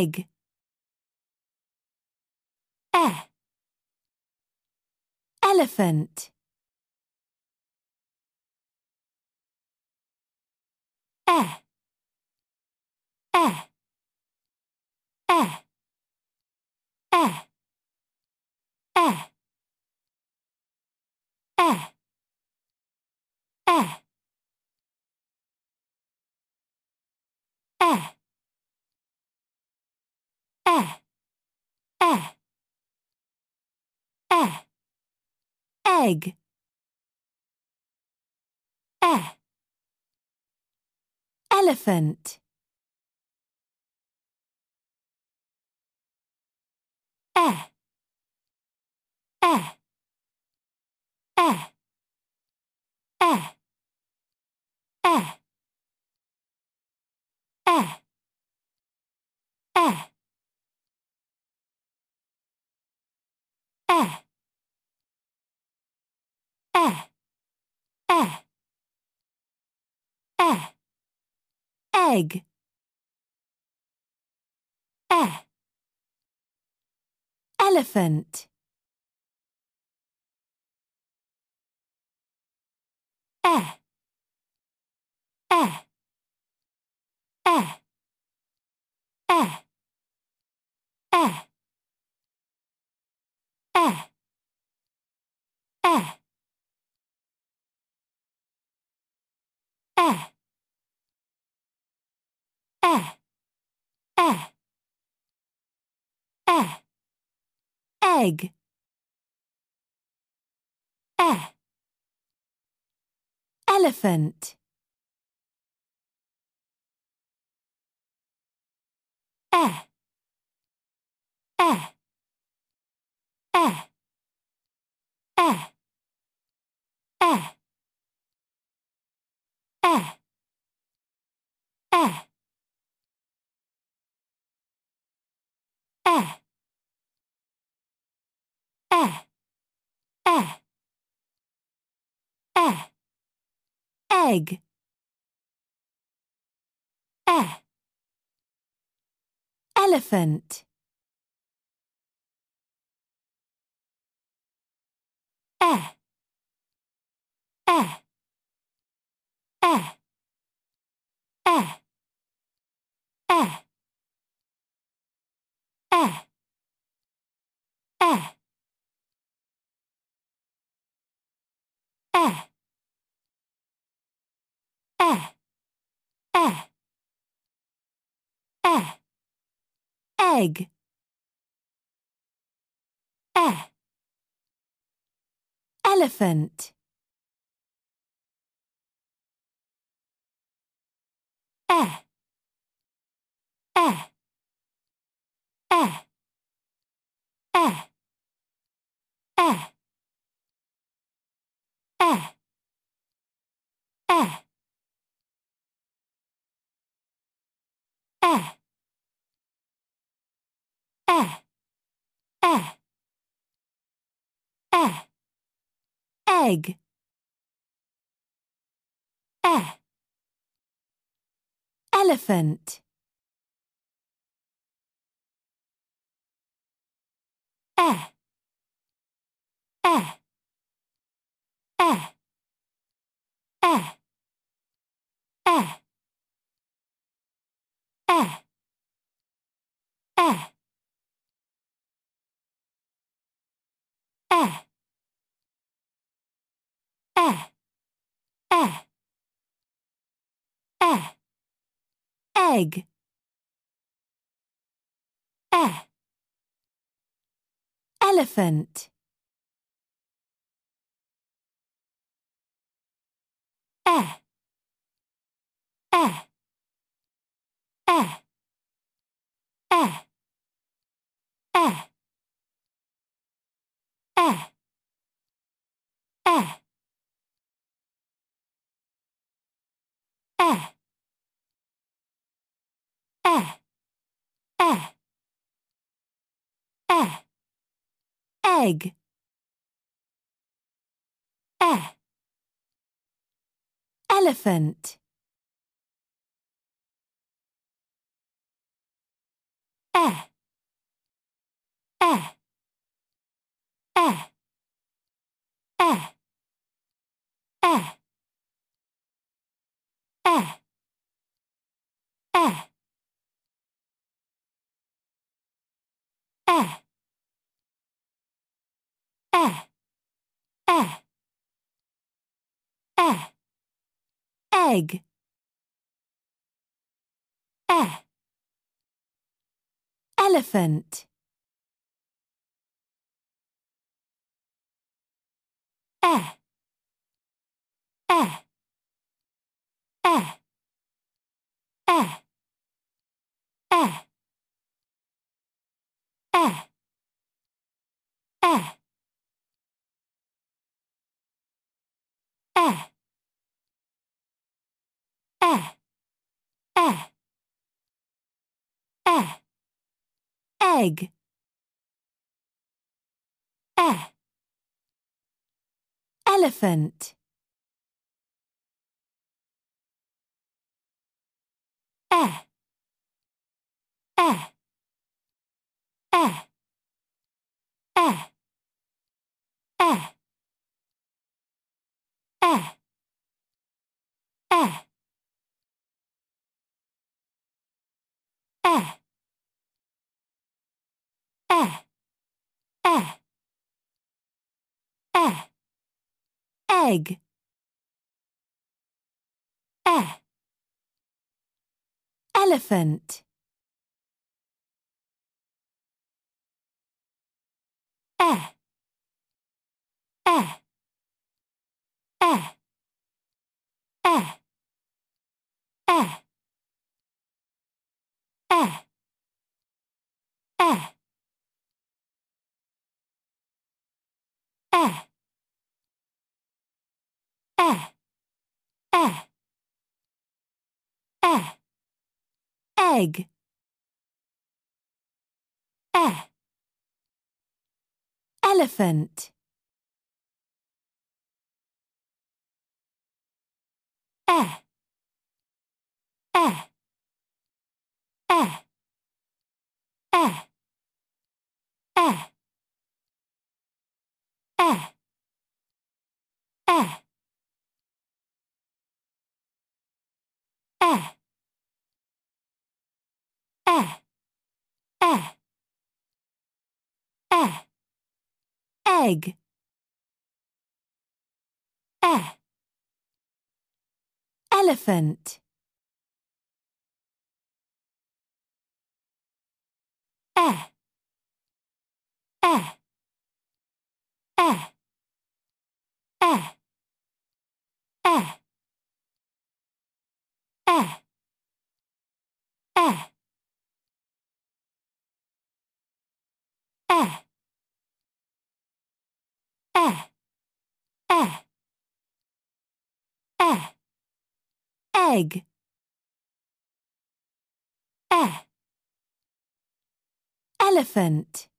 egg. E. Elephant. E. E. E. E. E. E. E. E. egg. E. Elephant. E. E. E. E. E. E. E. E. egg e elephant e e e e e e e egg e elephant e e e e eh, eh, eh, egg, eh, elephant, eh, eh, eh, eh. eh, eh, eh, egg, eh, elephant, eh, eh, eh. air, air, air, air, egg, air, eh. elephant, air, eh. air. Eh. e e e e egg e elephant e egg. E. Elephant. E. Eh. egg e eh. elephant e eh. e e e e e egg e elephant e e e e e e egg e elephant e e e e e air, air, air, egg, air, eh. elephant, air, air, air. eh, eh, eh, egg, eh, elephant, eh, eh, eh. eh, eh, eh, eh, egg, eh, elephant.